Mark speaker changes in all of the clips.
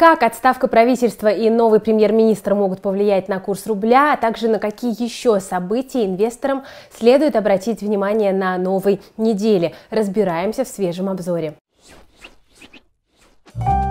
Speaker 1: Как отставка правительства и новый премьер-министр могут повлиять на курс рубля, а также на какие еще события инвесторам следует обратить внимание на новой неделе. Разбираемся в свежем обзоре. Thank you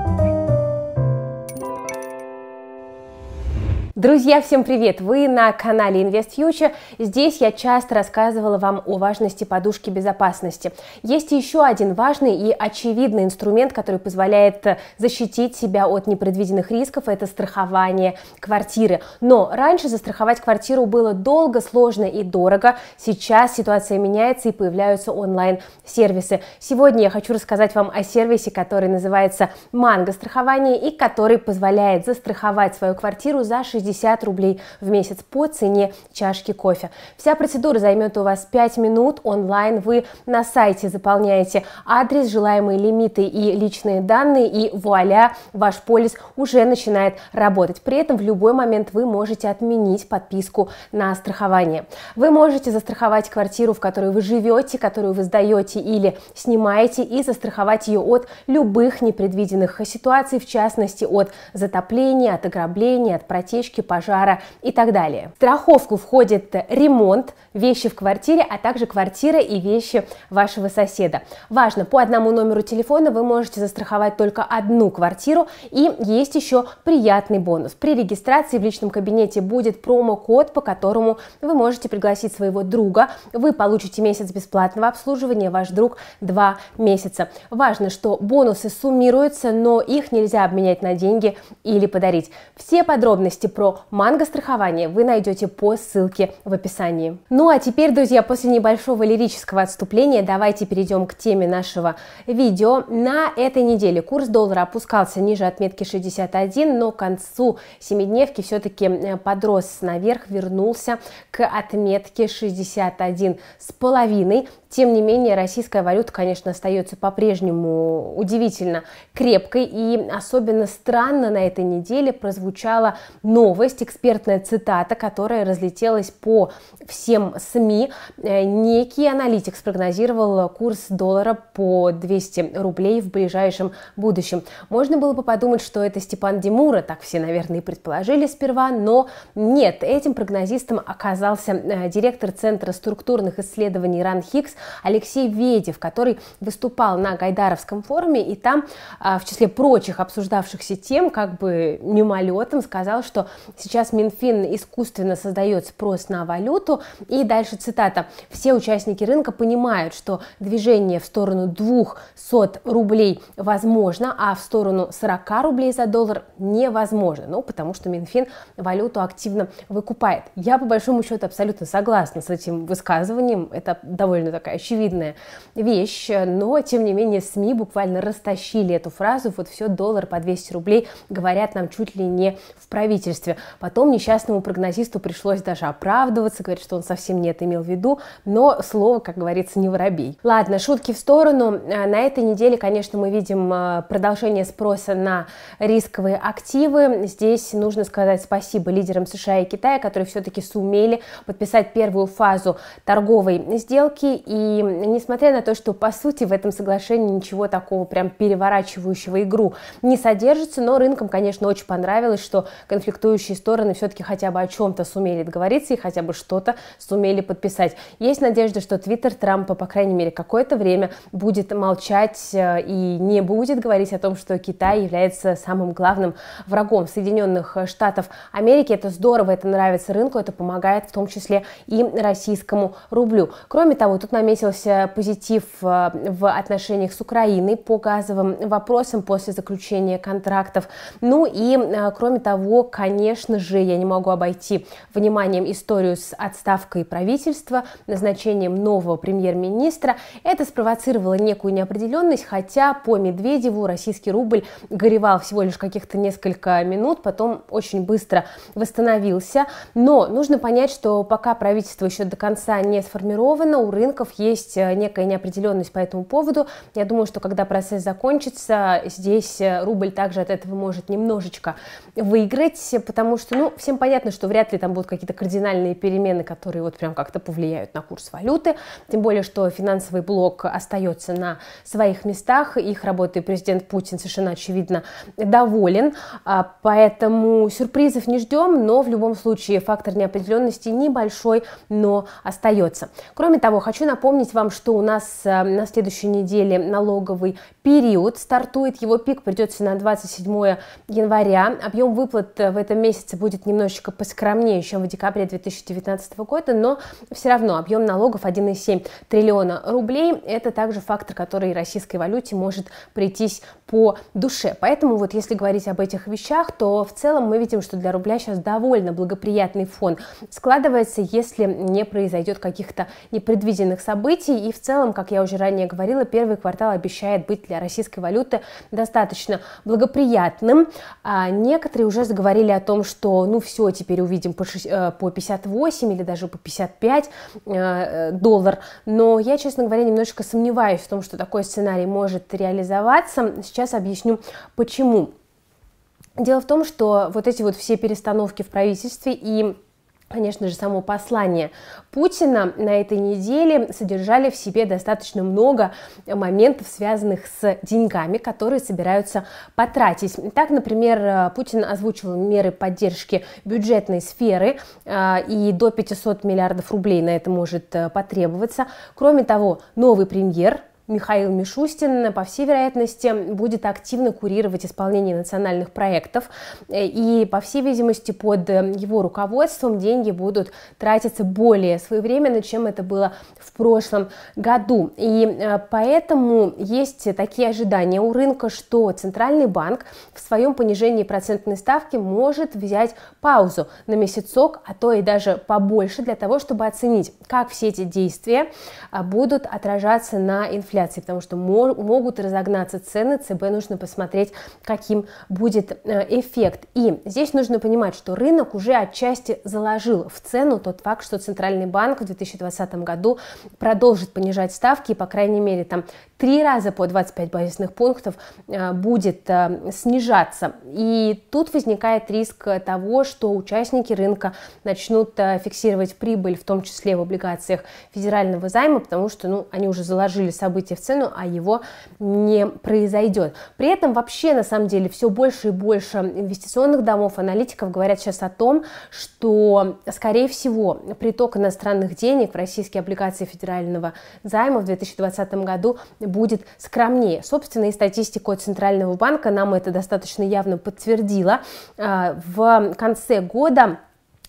Speaker 1: Друзья, всем привет! Вы на канале Invest Future. Здесь я часто рассказывала вам о важности подушки безопасности. Есть еще один важный и очевидный инструмент, который позволяет э, защитить себя от непредвиденных рисков – это страхование квартиры. Но раньше застраховать квартиру было долго, сложно и дорого. Сейчас ситуация меняется и появляются онлайн-сервисы. Сегодня я хочу рассказать вам о сервисе, который называется «Манго страхование» и который позволяет застраховать свою квартиру за 60 60 рублей в месяц по цене чашки кофе. Вся процедура займет у вас 5 минут онлайн. Вы на сайте заполняете адрес, желаемые лимиты и личные данные, и вуаля, ваш полис уже начинает работать. При этом в любой момент вы можете отменить подписку на страхование. Вы можете застраховать квартиру, в которой вы живете, которую вы сдаете или снимаете, и застраховать ее от любых непредвиденных ситуаций, в частности от затопления, от ограбления, от протечки, вспышки пожара и так далее. В страховку входит ремонт, вещи в квартире, а также квартира и вещи вашего соседа. Важно, по одному номеру телефона вы можете застраховать только одну квартиру и есть еще приятный бонус. При регистрации в личном кабинете будет промокод, по которому вы можете пригласить своего друга, вы получите месяц бесплатного обслуживания, ваш друг два месяца. Важно, что бонусы суммируются, но их нельзя обменять на деньги или подарить. Все подробности про про манго-страхование вы найдете по ссылке в описании. Ну а теперь, друзья, после небольшого лирического отступления давайте перейдем к теме нашего видео. На этой неделе курс доллара опускался ниже отметки 61, но к концу семидневки все-таки э, подрос наверх, вернулся к отметке 61 с половиной. Тем не менее, российская валюта, конечно, остается по-прежнему удивительно крепкой, и особенно странно на этой неделе прозвучала новость Снова экспертная цитата, которая разлетелась по всем СМИ. Э, некий аналитик спрогнозировал курс доллара по 200 рублей в ближайшем будущем. Можно было бы подумать, что это Степан Демура, так все, наверное, и предположили сперва, но нет, этим прогнозистом оказался э, директор Центра структурных исследований РАН Хикс Алексей Ведев, который выступал на Гайдаровском форуме, и там, а, в числе прочих обсуждавшихся тем, как бы мимолетом сказал, что Сейчас Минфин искусственно создает спрос на валюту. И дальше цитата. Все участники рынка понимают, что движение в сторону 200 рублей возможно, а в сторону 40 рублей за доллар невозможно. Ну, потому что Минфин валюту активно выкупает. Я, по большому счету, абсолютно согласна с этим высказыванием. Это довольно такая очевидная вещь, но, тем не менее, СМИ буквально растащили эту фразу. Вот все, доллар по 200 рублей, говорят нам чуть ли не в правительстве обществе. Потом несчастному прогнозисту пришлось даже оправдываться, говорить, что он совсем не это имел в виду, но слово, как говорится, не воробей. Ладно, шутки в сторону. Э, на этой неделе, конечно, мы видим э, продолжение спроса на рисковые активы. Здесь нужно сказать спасибо лидерам США и Китая, которые все-таки сумели подписать первую фазу торговой сделки. И несмотря на то, что по сути в этом соглашении ничего такого прям переворачивающего игру не содержится, но рынкам, конечно, очень понравилось, что конфликтующие конфликтующие стороны все-таки хотя бы о чем-то сумели договориться и хотя бы что-то сумели подписать. Есть надежда, что Твиттер Трампа, по крайней мере, какое-то время будет молчать э, и не будет говорить о том, что Китай является самым главным врагом Соединенных Штатов Америки. Это здорово, это нравится рынку, это помогает в том числе и российскому рублю. Кроме того, тут наметился позитив э, в отношениях с Украиной по газовым вопросам после заключения контрактов. Ну и, э, кроме того, конечно, конечно же, я не могу обойти вниманием историю с отставкой правительства, назначением нового премьер-министра. Это спровоцировало некую неопределенность, хотя по Медведеву российский рубль горевал всего лишь каких-то несколько минут, потом очень быстро восстановился. Но нужно понять, что пока правительство еще до конца не сформировано, у рынков есть э, некая неопределенность по этому поводу. Я думаю, что когда процесс закончится, здесь э, рубль также от этого может немножечко выиграть, потому Потому что, ну, всем понятно, что вряд ли там будут какие-то кардинальные перемены, которые вот прям как-то повлияют на курс валюты. Тем более, что финансовый блок остается на своих местах. Их работой президент Путин совершенно очевидно доволен. А, поэтому сюрпризов не ждем, но в любом случае фактор неопределенности небольшой, но остается. Кроме того, хочу напомнить вам, что у нас э, на следующей неделе налоговый период. Стартует его пик, придется на 27 января. Объем выплат э, в этом месяце будет немножечко поскромнее, чем в декабре 2019 года, но все равно объем налогов 1,7 триллиона рублей. Это также фактор, который российской валюте может прийтись по душе. Поэтому вот если говорить об этих вещах, то в целом мы видим, что для рубля сейчас довольно благоприятный фон складывается, если не произойдет каких-то непредвиденных событий. И в целом, как я уже ранее говорила, первый квартал обещает быть для российской валюты достаточно благоприятным. А некоторые уже заговорили о том, что ну все, теперь увидим по, 58 э, или даже по 55 э, э, доллар. Но я, честно говоря, немножечко сомневаюсь в том, что такой сценарий может реализоваться. Сейчас объясню почему. Дело в том, что вот эти вот все перестановки в правительстве и конечно же, само послание Путина на этой неделе содержали в себе достаточно много моментов, связанных с деньгами, которые собираются потратить. Так, например, э, Путин озвучил меры поддержки бюджетной сферы, э, и до 500 миллиардов рублей на это может э, потребоваться. Кроме того, новый премьер Михаил Мишустин, по всей вероятности, будет активно курировать исполнение национальных проектов. Э, и, по всей видимости, под э, его руководством деньги будут тратиться более своевременно, чем это было в прошлом году. И э, поэтому есть такие ожидания у рынка, что Центральный банк в своем понижении процентной ставки может взять паузу на месяцок, а то и даже побольше для того, чтобы оценить, как все эти действия а, будут отражаться на инфляции инфляции, потому что могут разогнаться цены, ЦБ нужно посмотреть, каким будет э, эффект. И здесь нужно понимать, что рынок уже отчасти заложил в цену тот факт, что Центральный банк в 2020 году продолжит понижать ставки, и, по крайней мере, там три раза по 25 базисных пунктов э, будет э, снижаться. И тут возникает риск того, что участники рынка начнут фиксировать прибыль, в том числе в облигациях федерального займа, потому что ну, они уже заложили события события в цену, а его не произойдет. При этом вообще на самом деле все больше и больше инвестиционных домов, аналитиков говорят сейчас о том, что скорее всего приток иностранных денег в российские облигации федерального займа в 2020 году будет скромнее. Собственно, и статистика от Центрального банка нам это достаточно явно подтвердила. А, в конце года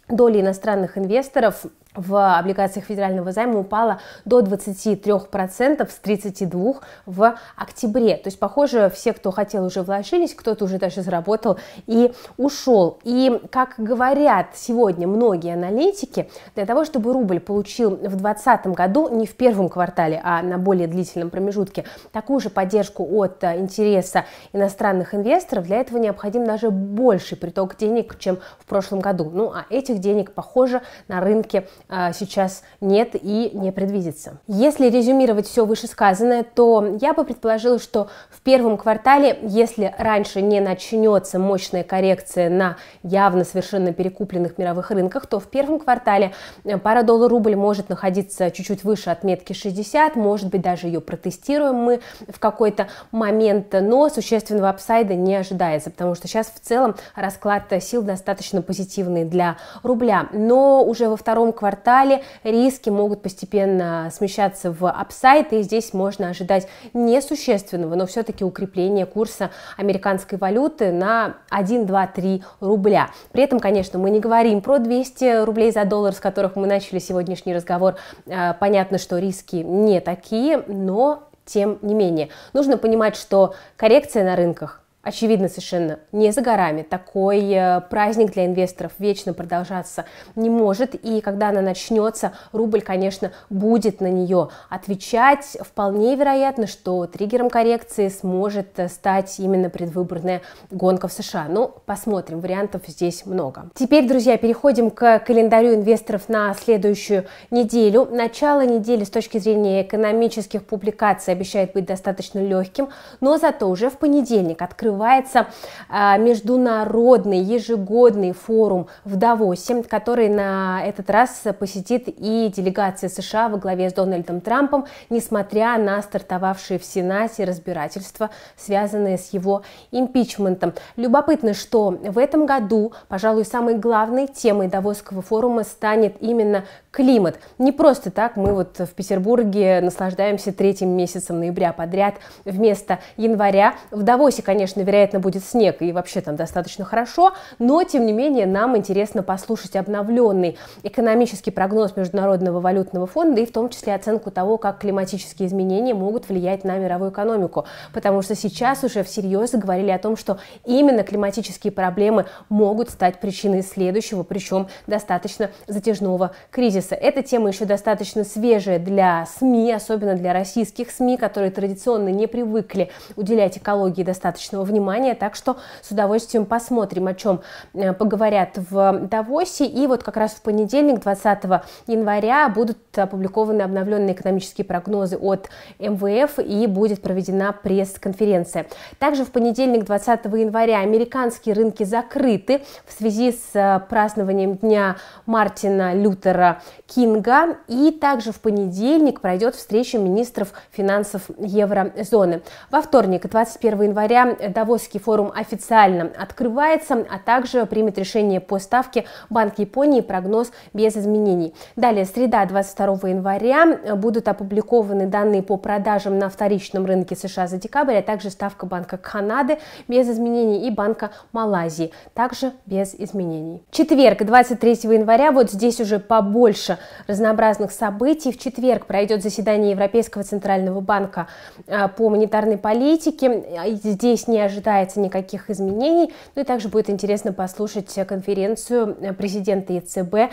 Speaker 1: доля иностранных инвесторов в облигациях федерального займа упала до 23% с 32% в октябре. То есть, похоже, все, кто хотел, уже вложились, кто-то уже даже заработал и ушел. И, как говорят сегодня многие аналитики, для того, чтобы рубль получил в 2020 году, не в первом квартале, а на более длительном промежутке, такую же поддержку от э, интереса иностранных инвесторов, для этого необходим даже больший приток денег, чем в прошлом году. Ну, а этих денег, похоже, на рынке а, сейчас нет и не предвидится. Если резюмировать все вышесказанное, то я бы предположила, что в первом квартале, если раньше не начнется мощная коррекция на явно совершенно перекупленных мировых рынках, то в первом квартале э, пара доллар-рубль может находиться чуть-чуть выше отметки 60, может быть даже ее протестируем мы в какой-то момент, но существенного апсайда не ожидается, потому что сейчас в целом расклад сил достаточно позитивный для рубля, но уже во втором квартале квартале риски могут постепенно смещаться в апсайт, и здесь можно ожидать несущественного, но все-таки укрепления курса американской валюты на 1, 2, 3 рубля. При этом, конечно, мы не говорим про 200 рублей за доллар, с которых мы начали сегодняшний разговор. Э, понятно, что риски не такие, но тем не менее, нужно понимать, что коррекция на рынках очевидно совершенно, не за горами. Такой э, праздник для инвесторов вечно продолжаться не может, и когда она начнется, рубль, конечно, будет на нее отвечать. Вполне вероятно, что триггером коррекции сможет э, стать именно предвыборная гонка в США. Ну, посмотрим, вариантов здесь много. Теперь, друзья, переходим к календарю инвесторов на следующую неделю. Начало недели с точки зрения экономических публикаций обещает быть достаточно легким, но зато уже в понедельник открыл открывается а, международный ежегодный форум в Давосе, который на этот раз посетит и делегация США во главе с Дональдом Трампом, несмотря на стартовавшие в Сенате разбирательства, связанные с его импичментом. Любопытно, что в этом году, пожалуй, самой главной темой Давосского форума станет именно климат. Не просто так мы вот в Петербурге наслаждаемся третьим месяцем ноября подряд вместо января. В Давосе, конечно, достаточно вероятно будет снег и вообще там достаточно хорошо, но тем не менее нам интересно послушать обновленный экономический прогноз Международного валютного фонда и в том числе оценку того, как климатические изменения могут влиять на мировую экономику, потому что сейчас уже всерьез говорили о том, что именно климатические проблемы могут стать причиной следующего, причем достаточно затяжного кризиса. Эта тема еще достаточно свежая для СМИ, особенно для российских СМИ, которые традиционно не привыкли уделять экологии достаточного внимания, так что с удовольствием посмотрим, о чем э, поговорят в Давосе. И вот как раз в понедельник, 20 января, будут опубликованы обновленные экономические прогнозы от МВФ и будет проведена пресс-конференция. Также в понедельник, 20 января, американские рынки закрыты в связи с э, празднованием Дня Мартина Лютера Кинга. И также в понедельник пройдет встреча министров финансов еврозоны. Во вторник, 21 января, э, Давосский форум официально открывается, а также примет решение по ставке Банк Японии, прогноз без изменений. Далее, среда, 22 января, будут опубликованы данные по продажам на вторичном рынке США за декабрь, а также ставка Банка Канады без изменений и Банка Малайзии также без изменений. Четверг, 23 января, вот здесь уже побольше разнообразных событий. В четверг пройдет заседание Европейского Центрального Банка а, по монетарной политике. Здесь не ожидается никаких изменений. Ну и также будет интересно послушать конференцию э, президента ЕЦБ э,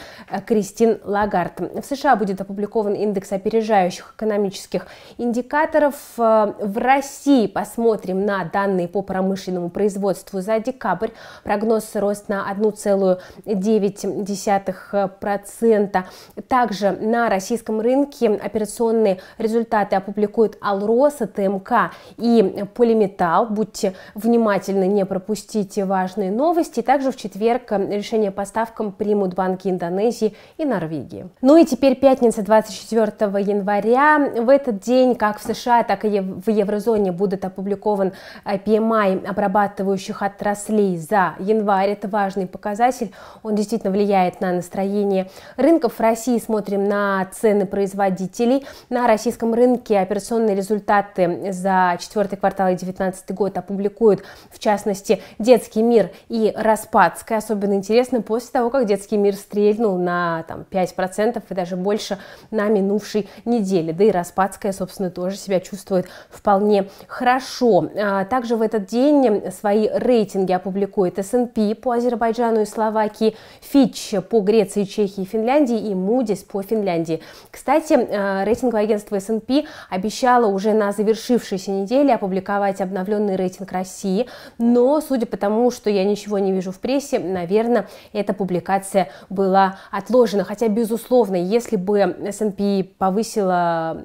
Speaker 1: Кристин Лагард. В США будет опубликован индекс опережающих экономических индикаторов. Э, в России посмотрим на данные по промышленному производству за декабрь. Прогноз рост на 1,9%. Также на российском рынке операционные результаты опубликуют Алроса, ТМК эм и Полиметал. Будьте внимательно не пропустите важные новости. Также в четверг э, решение по ставкам примут банки Индонезии и Норвегии. Ну и теперь пятница 24 января. В этот день как в США, так и в еврозоне будет опубликован э, PMI обрабатывающих отраслей за январь. Это важный показатель. Он действительно влияет на настроение рынков. В России смотрим на цены производителей. На российском рынке операционные результаты за четвертый квартал и 2019 год опубликованы публикуют, в частности, «Детский мир» и «Распадская». Особенно интересно после того, как «Детский мир» стрельнул на там, 5% и даже больше на минувшей неделе. Да и «Распадская», собственно, тоже себя чувствует вполне хорошо. А, также в этот день свои рейтинги опубликует S&P по Азербайджану и Словакии, Фич по Греции, Чехии и Финляндии и Moody's по Финляндии. Кстати, а, рейтинговое агентство S&P обещало уже на завершившейся неделе опубликовать обновленный рейтинг России России, но судя по тому, что я ничего не вижу в прессе, наверное, эта публикация была отложена. Хотя, безусловно, если бы S&P повысила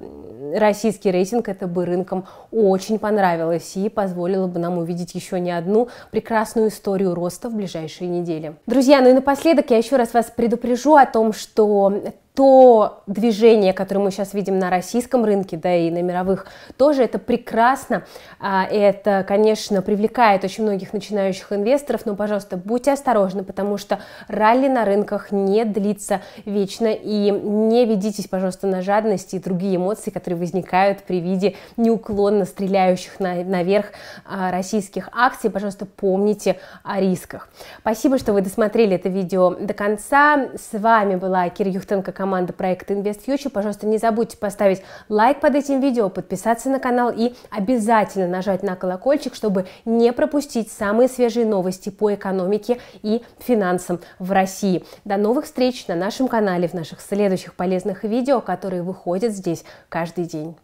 Speaker 1: российский рейтинг, это бы рынкам очень понравилось и позволило бы нам увидеть еще не одну прекрасную историю роста в ближайшие недели. Друзья, ну и напоследок я еще раз вас предупрежу о том, что то движение, которое мы сейчас видим на российском рынке, да и на мировых, тоже это прекрасно. А, это, конечно, привлекает очень многих начинающих инвесторов, но, пожалуйста, будьте осторожны, потому что ралли на рынках не длится вечно, и не ведитесь, пожалуйста, на жадности и другие эмоции, которые возникают при виде неуклонно стреляющих на, наверх а, российских акций. Пожалуйста, помните о рисках. Спасибо, что вы досмотрели это видео до конца. С вами была Кира Юхтенко, команда проекта Invest Future. Пожалуйста, не забудьте поставить лайк под этим видео, подписаться на канал и обязательно нажать на колокольчик, чтобы не пропустить самые свежие новости по экономике и финансам в России. До новых встреч на нашем канале в наших следующих полезных видео, которые выходят здесь каждый день день.